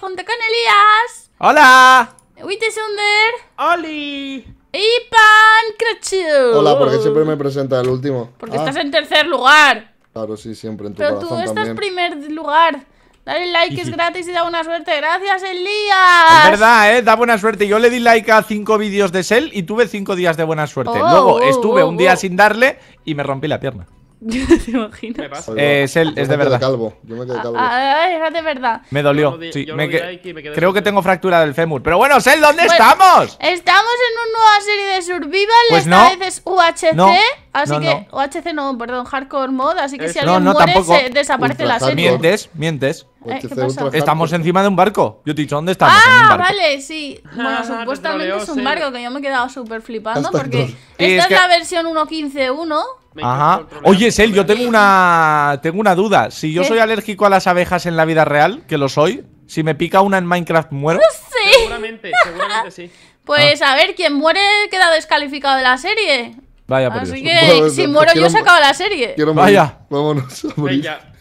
junto con Elías. Hola. Oli. Y Crachu. Hola, porque siempre me presenta el último. Porque ah. estás en tercer lugar. Claro, sí, siempre en tu Pero tú estás en primer lugar. Dale like, es gratis y da buena suerte. Gracias, Elías. Es verdad, ¿eh? Da buena suerte. Yo le di like a cinco vídeos de Sel y tuve cinco días de buena suerte. Oh, Luego oh, estuve oh, un día sin darle y me rompí la pierna. ¿Te imaginas? te Eh, es, el, es de verdad. Yo me quedé calvo. Ah, ah, ah, es de verdad. Me dolió. creo que tengo fractura del fémur. Pero bueno, Sel, ¿dónde pues, estamos? Estamos en una nueva serie de Survival. Pues esta vez es UHC. Así que. UHC no, perdón, Hardcore Mod. Así que si alguien muere, se desaparece la serie. Mientes, mientes. Eh, estamos encima de un barco. Yo te he dicho, ¿dónde estamos? Ah, vale, sí. Bueno, supuestamente es un barco que yo me he quedado súper flipando porque esta es, la versión 1.15.1. Ajá. Oye, Sel, yo tengo una, tengo una duda. Si yo soy alérgico a las abejas en la vida real, que lo soy, si me pica una en Minecraft, muero. Sí. Seguramente, seguramente sí. Pues ah. a ver, quien muere queda descalificado de la serie. Vaya, Así que si pues muero yo se acaba la serie. Vaya. Vámonos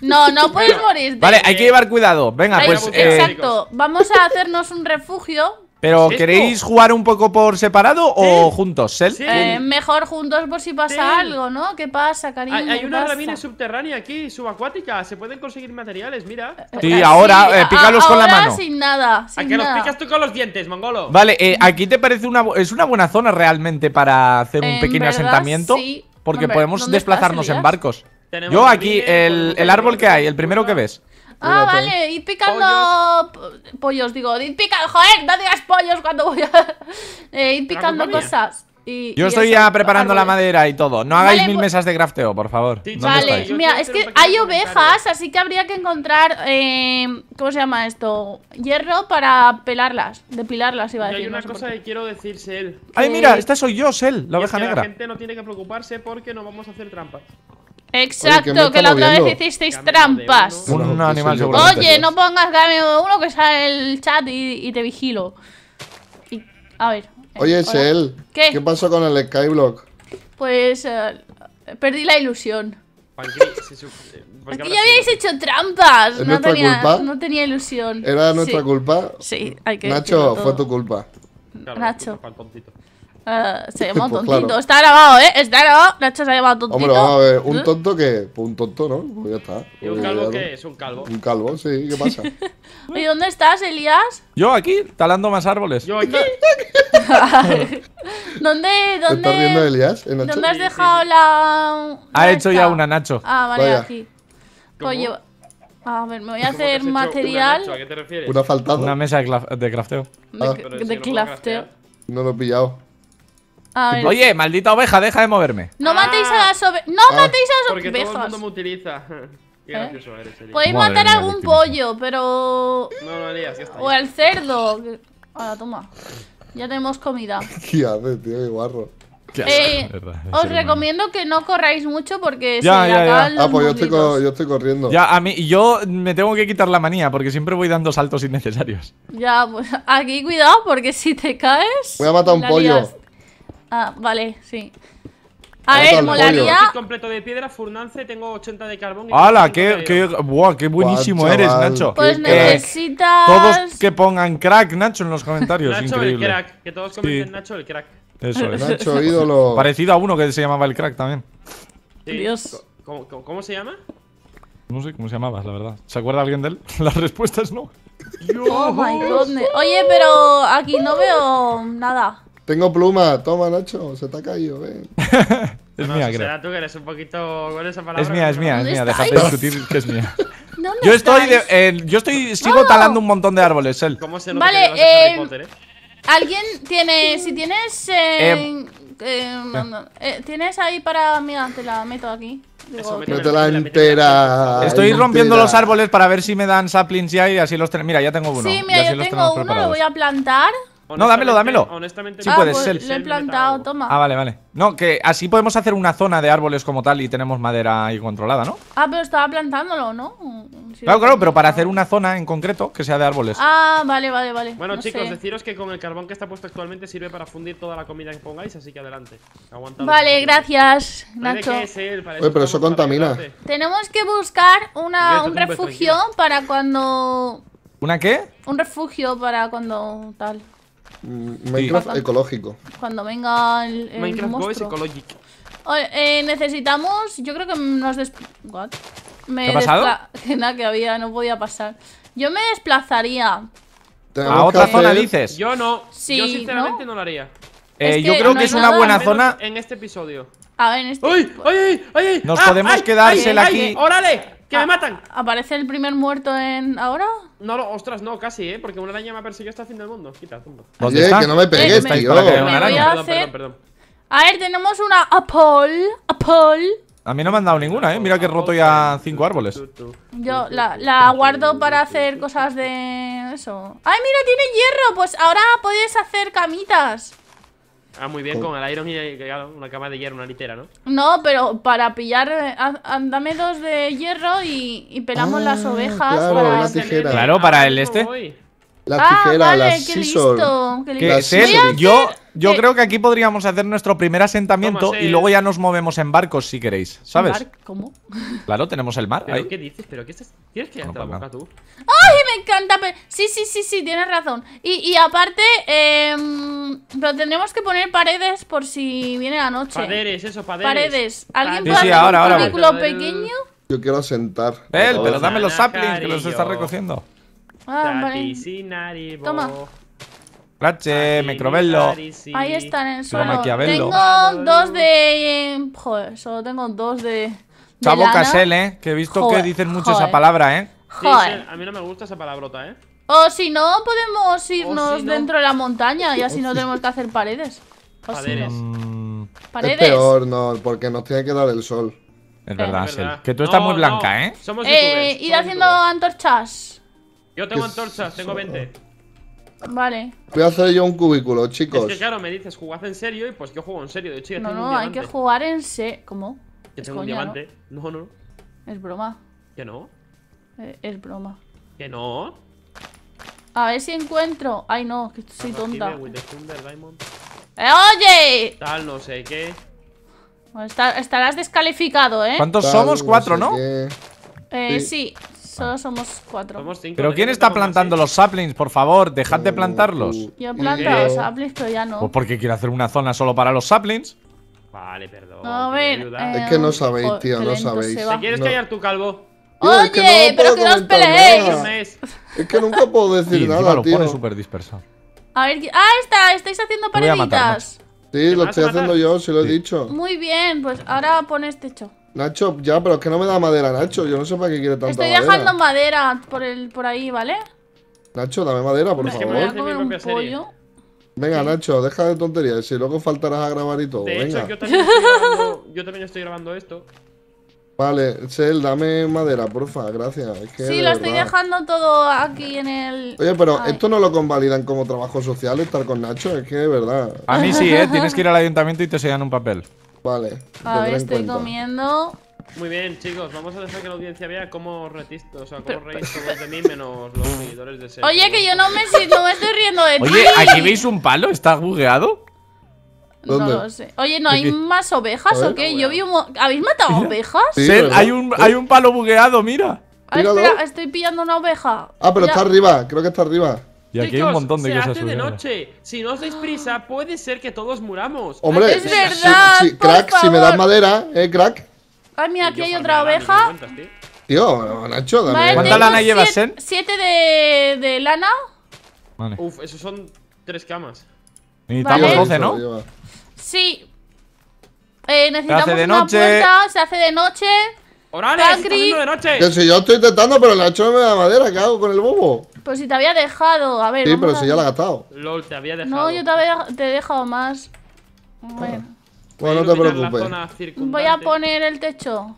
No, no puedes morir. Vale, hay que llevar cuidado. Venga, pues. pues eh, exacto. Vamos a hacernos un refugio ¿Pero queréis jugar un poco por separado o juntos, Sel? Eh, mejor juntos por si pasa algo, ¿no? ¿Qué pasa, cariño? Hay, una ramina subterránea aquí, subacuática. Se pueden conseguir materiales, mira. Y eh, eh, ahora pícalos con la mano. sin nada. Sin que los picas tú con los dientes, mongolo? Vale, aquí te parece una... Es una buena zona realmente para hacer un pequeño asentamiento. Porque podemos desplazarnos en barcos. Yo aquí, el árbol que hay, el primero que ves. Ah, vale, id picando pollos. digo, id picando, joder, no digas pollos cuando voy a... eh, id picando cosas. yo estoy ya preparando la madera y todo. No hagáis mil pues mesas de crafteo, por favor. vale, mira, es que hay ovejas, así que habría que encontrar. Em, ¿Cómo se llama esto? Hierro para pelarlas, depilarlas, iba a decir. hay una cosa que quiero decir, Sel. Ay, mira, esta soy yo, Sel, la oveja negra. La gente no tiene que preocuparse porque no vamos a hacer trampas. Exacto, que la otra vez hicisteis trampas. Pues Oye, no pongas cambio uno que sale el chat y, te vigilo. a ver. Eh, Oye, él. ¿Qué? ¿Qué pasó con el Skyblock? Pues eh, perdí la ilusión. Pues, eh, pues Aquí ya habíais hecho trampas. no, tenía, no tenía ilusión. ¿Era nuestra culpa? Sí, hay que Nacho, fue tu culpa. Nacho. Eh, se llama pues un Está grabado, ¿eh? Está grabado. Nacho se ha llamado tontito. Hombre, a ver. Un ¿Eh? tonto que. Pues un tonto, ¿no? Pues ya está. ¿Y un calvo pues, qué es? Un calvo. Un calvo, sí. ¿Qué pasa? ¿Y dónde estás, Elías? Yo aquí, talando más árboles. Yo aquí. ¿Dónde, dónde? dónde ¿Dónde has dejado la.? Ha hecho ya una Nacho. Ah, vale, aquí. Oye. Pues a ver, me voy a hacer material. ¿A qué te refieres? Una faltada. Una mesa de, crafteo. de ah. crafteo. No lo he pillado. Oye, maldita oveja, deja de moverme. No matéis a ah. las ovejas. No ah. matéis a las ovejas. Porque todo el mundo me utiliza. ¿Eh? Podéis matar algún pollo, pero. No, no está. O el cerdo. Ahora, toma. Ya tenemos comida. ¿Qué hace, tío? Qué guarro. Eh, os recomiendo que no corráis mucho porque si se ya, ya. Ah, pues yo estoy, yo estoy, corriendo. Ya, a mí, yo me tengo que quitar la manía porque siempre voy dando saltos innecesarios. Ya, pues aquí cuidado porque si te caes. Voy a matar un pollo. Ah, vale, sí. A ver, molaría. completo de piedra, furnance, tengo 80 de carbón. Y ¡Hala! Qué, qué, buah, ¡Qué buenísimo eres, Nacho! Pues necesitas. Todos que pongan crack, Nacho, en los comentarios. Nacho el crack, que todos comenten Nacho el crack. Eso es. Nacho, ídolo. Parecido a uno que se llamaba el crack también. Dios. ¿Cómo, cómo, se llama? No sé cómo se llamaba, la verdad. ¿Se acuerda alguien de él? La respuesta es no. Oh my God. Oye, pero aquí no veo nada. Tengo pluma, toma Nacho, se te ha caído, ven. es mía, creo. Será tú que eres un poquito con esa palabra. Es mía, es mía, es mía, déjate discutir que es mía. ¿Dónde yo estoy, eh, yo estoy, sigo talando un montón de árboles, él. ¿Cómo se vale, eh, eh, Alguien tiene, si tienes, eh, eh tienes ahí para, mira, te la meto aquí. Digo, te la entera. Estoy rompiendo los árboles para ver si me dan saplings ya y así los tengo. Mira, ya tengo uno. Sí, mira, yo tengo uno, lo voy a plantar. No, dámelo, dámelo. Honestamente, sí ah, pues Lo he plantado, toma. Ah, vale, vale. No, que así podemos hacer una zona de árboles como tal y tenemos madera ahí controlada, ¿no? Ah, pero estaba plantándolo, ¿no? claro, claro, pero para hacer una zona en concreto que sea de árboles. Ah, vale, vale, vale. Bueno, chicos, deciros que con el carbón que está puesto actualmente sirve para fundir toda la comida que pongáis, así que adelante. Aguantad. Vale, gracias, Nacho. Oye, pero eso contamina. Tenemos que buscar un refugio para cuando. ¿Una qué? Un refugio para cuando tal. Mm, Minecraft ecológico. Cuando venga el, Minecraft monstruo. es ecológico. Eh, necesitamos, yo creo que nos des... Me ¿Qué ha Que nada, que había, no podía pasar. Yo me desplazaría. ¿A otra zona dices? Yo no. yo sinceramente ¿no? lo haría. Eh, yo creo que es una buena zona. En este episodio. A ver, en este. ¡Uy! ¡Ay, Nos ¡Ah, podemos quedarse quedársela aquí. ¡Órale! ¡Que me ah, matan! ¿Aparece el primer muerto en. ahora? No, no, ostras, no, casi, ¿eh? Porque una araña me ha perseguido hasta el fin del mundo. Quita, tumba. ¿Dónde que no me eh, pegues, tío. una perdón, perdón. A ver, tenemos una Apple. paul A mí no me han dado ninguna, ¿eh? Mira que he roto ya cinco árboles. Yo la, la guardo para hacer cosas de eso. ¡Ay, mira, tiene hierro! Pues ahora podéis hacer camitas. Ah, muy bien, con el Iron y una cama de hierro, una litera, ¿no? No, pero para pillar, eh, andamedos dos de hierro y, pelamos las ah, ovejas claro, para las tijeras. Claro, para el ah, este. La ah, tijera, ah, vale, las qué listo, qué listo. Las yo yo eh, creo que aquí podríamos hacer nuestro primer asentamiento y luego eh, ya nos movemos en barcos si queréis, ¿sabes? ¿Cómo? Claro, tenemos el mar. qué dices? ¿Pero qué estás? que ya te la tú? ¡Ay, me encanta! Sí, sí, sí, sí, tienes razón. Y, y aparte, eh, em, pero tendremos que poner paredes por si viene la noche. Paredes, eso, paredes. Paredes. ¿Alguien puede hacer un vehículo pequeño? Yo quiero asentar Él, pero dame los saplings que los está recogiendo. Ah, vale. Toma. Clache, Microbello. Ahí están en el suelo. Tengo dos de. joder, solo tengo dos de. Chavo Casel, eh. Que he visto que dicen mucho esa palabra, eh. Joder. a mí no me gusta esa palabrota, eh. O si no, podemos irnos dentro de la montaña y así no tenemos que hacer paredes. paredes. Mm, paredes. Es peor, no, porque nos tiene que dar el sol. Es verdad, es eh, Que tú estás muy blanca, ¿eh? Somos eh, ir haciendo antorchas. Yo tengo antorchas, tengo 20. Vale. Voy a hacer yo un cubículo, chicos. Es que claro, me dices, jugad en serio y pues yo juego en serio. De hecho, yo No, tengo no, hay que jugar en serio. ¿Cómo? Que tengo un diamante. ¿no? no, no. Es broma. ¿Que no? Eh, es broma. ¿Que no? A ver si encuentro. Ay, no, que soy tonta. Eh, ¡Oye! Tal, no sé qué. estarás descalificado, ¿eh? ¿Cuántos somos? Cuatro, ¿no? Eh, sí. Solo somos cuatro. ¿Pero quién está plantando los saplings, por favor? Dejad de uh, plantarlos. Uh, yo uh, planto los saplings, pero ya no. Pues porque quiero hacer una zona solo para los saplings. Vale, perdón. A ver. Eh, es que no sabéis, tío, no sabéis. Si quieres callar tú, calvo? Oye, pero que no os peleéis. Es que nunca puedo decir nada, tío. pone súper disperso. A ver, ah, está, estáis haciendo pareditas Sí, lo estoy haciendo yo, se lo he dicho. Muy bien, pues ahora pones este techo. Nacho, ya, pero es que no me da madera, Nacho. Yo no sé para qué quiere tanta madera. Estoy dejando madera por, el, por ahí, ¿vale? Nacho, dame madera, por favor. Venga, Nacho, deja de tonterías. Si luego faltarás a grabar y todo. De hecho, yo también, estoy grabando, esto. Vale, Sel, dame madera, porfa, gracias. sí, lo estoy dejando todo aquí en el. Oye, pero esto no lo convalidan como trabajo social estar con Nacho, es que es verdad. A mí sí, ¿eh? Tienes que ir al ayuntamiento y te sellan un papel. Vale. A ver, estoy comiendo. Muy bien, chicos, vamos a dejar que la audiencia vea cómo retisto, o sea, cómo reís todos de mí menos los seguidores de ser. Oye, que yo no me, no estoy riendo de ti. Oye, ¿aquí veis un palo? ¿Está bugueado? No lo sé. Oye, ¿no hay más ovejas o qué? Yo vi un... ¿Habéis matado ovejas? Sí, hay, un, hay un palo bugueado, mira. Ah, espera, estoy pillando una oveja. Ah, pero está arriba, creo que está arriba. Y aquí hay un montón de se cosas. Hace de noche. Si no os dais prisa, puede ser que todos muramos. Hombre, es verdad. crack, si me das madera, eh, crack. Ay, ah, mira, aquí hay otra oveja. Tío, Nacho, dame. ¿Cuánta lana llevas, Sen? Eh? Siete de, de lana. Vale. Uf, esos son tres camas. Necesitamos doce, ¿no? Sí. Eh, necesitamos se hace de una noche. puerta, se hace de noche. de noche! yo estoy intentando, pero Nacho no me da madera, ¿qué hago con el bobo? Pues si te había dejado, a ver. Sí, pero si ya la ha gastado. LOL, te había dejado. No, yo te, había... te he dejado más. Bueno. no te preocupes. Voy a poner el techo.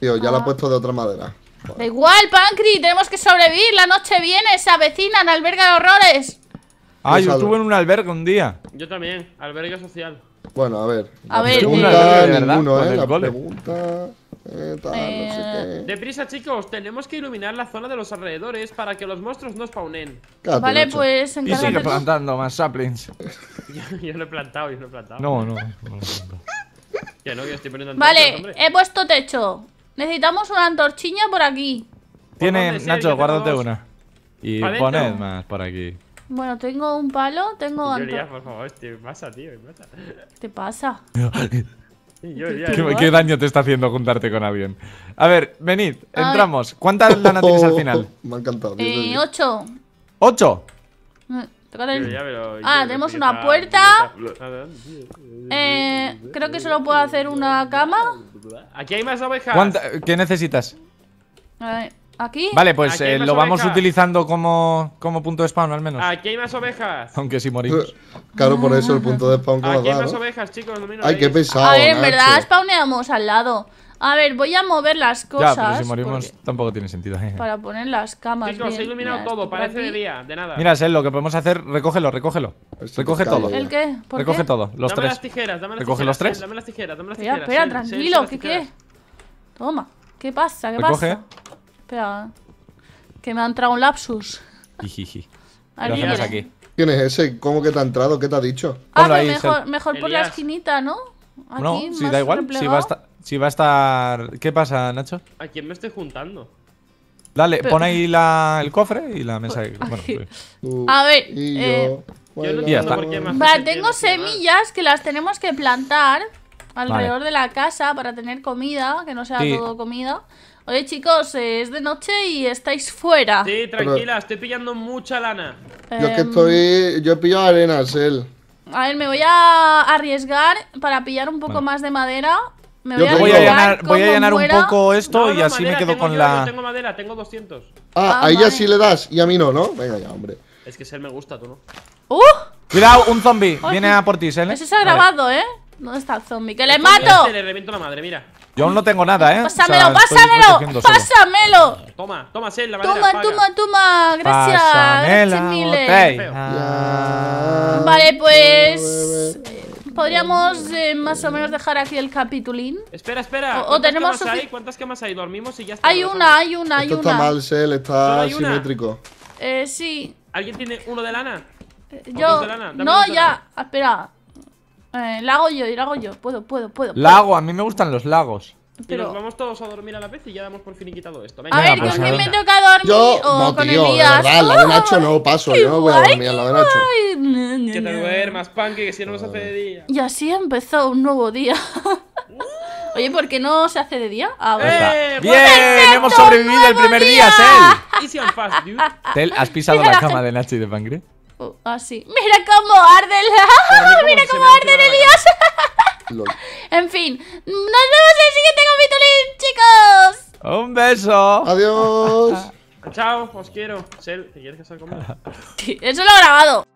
Tío, ya la he ah. puesto de otra madera. Da igual, Pancri, tenemos que sobrevivir. La noche viene, se avecinan, alberga de horrores. Ah, yo pues estuve en un albergue un día. Yo también, albergue social. Bueno, a ver. A ver, pregunta, eh, ¿eh? eh, No sé qué. Deprisa, chicos, tenemos que iluminar la zona de los alrededores para que los monstruos no spawnen. vale, pues Y sigue plantando más saplings. yo, lo he plantado, yo lo he plantado. No, no. no, no Que no, Vale, he puesto techo. Necesitamos una antorchilla por aquí. Tiene, Nacho, guárdate una. Y poned más por aquí. Bueno, tengo un palo, tengo... Yo por favor, te pasa, tío, ¿Qué pasa. ¿Te pasa? ¿Qué, ¿Qué, daño te está haciendo juntarte con alguien? A ver, venid, entramos. ¿Cuánta lana tienes al final? Me ha encantado. Eh, ocho. ¿Ocho? Mm, ah, tenemos una puerta. Eh, creo que solo puedo hacer una cama. Aquí hay más ovejas. ¿Qué necesitas? A ver. ¿Aquí? Vale, pues eh, lo vamos utilizando como, como punto de spawn, al menos. Aquí hay más ovejas. Aunque si morimos. claro, por eso el punto de spawn que Aquí hay más ovejas, chicos. No Ay, qué pesado. A ver, en verdad spawneamos al lado. A ver, voy a mover las cosas. Ya, si morimos tampoco tiene sentido. Para poner las camas. Chicos, bien. se ha iluminado todo, parece de día, de nada. Mira, Sel, lo que podemos hacer, recógelo, recógelo. recoge todo. ¿El qué? ¿Por recoge qué? todo, los dame tres. Las tijeras, dame las recoge tijeras, los tres. Dame las tijeras, dame las tijeras. Espera, espera, tranquilo, ¿qué qué? Toma, ¿qué pasa? ¿Qué pasa? que me ha entrado un lapsus. ¿Quién es ese? ¿Cómo que te ha entrado? ¿Qué te ha dicho? Ah, mejor, por la esquinita, ¿no? No, si da igual. Si va, a estar. ¿Qué pasa, Nacho? ¿A quién me estoy juntando? Dale, pon ahí la- el cofre y la mesa. Pues. A ver, tengo semillas que las tenemos que plantar alrededor de la casa para tener comida, que no sea todo comida. Oye, chicos, eh, es de noche y estáis fuera. Sí, tranquila, estoy pillando mucha lana. Em, yo que estoy. Yo he pillado arenas, él. A ver, me voy a arriesgar para pillar un poco más de madera. Me voy, a voy a llenar, un poco esto y así me quedo con la. Yo tengo madera, tengo 200. Ah, ah, ahí ya sí le das y a mí no, ¿no? Venga ya, hombre. Es que él me gusta, tú no. ¡Uh! Cuidado, un zombie. Viene a por ti, Sel. Ese se ha grabado, ¿eh? ¿Dónde está el zombie? ¡Que le mato! Este le reviento la madre, mira. Yo aún no tengo nada, ¿eh? Pásamelo, pásamelo, pásamelo. Toma, toma, la Toma, toma, toma, gracias. gracias Vale, pues... Eh, podríamos eh, más o menos dejar aquí el capitulín. Espera, espera. O, tenemos camas hay? ¿Cuántas camas hay? Dormimos y ya está. Hay una, hay una, hay Esto una. Está mal, Sel, está simétrico. Eh, sí. ¿Alguien tiene uno de lana? Eh, yo. De lana? no, ya. Espera. Eh, la hago yo, la hago yo. Puedo, puedo, puedo. Lago, a mí me gustan los lagos. Pero... nos vamos todos a dormir a la vez y ya damos por fin quitado esto. a ver, ¿con quién me toca dormir? Yo, o no, con tío, día. De la de Nacho no paso. no voy a dormir a la de Nacho. No, no, que te duermas, panky que si no nos hace de día. Y así empezó un nuevo día. Oye, ¿por qué no se hace de día? Ah, eh, ¡Bien! ¡Hemos sobrevivido el primer día, Sel! fast, dude. Tel, ¿has pisado la, cama de Nacho y de Pancre? así. Ah, mira cómo arde el... Ah, mira cómo arde el Dios. en fin. Nos vemos en el siguiente capítulo, chicos. Un beso. Adiós. Chao, os quiero. ¿te quieres casar conmigo? Eso lo he grabado.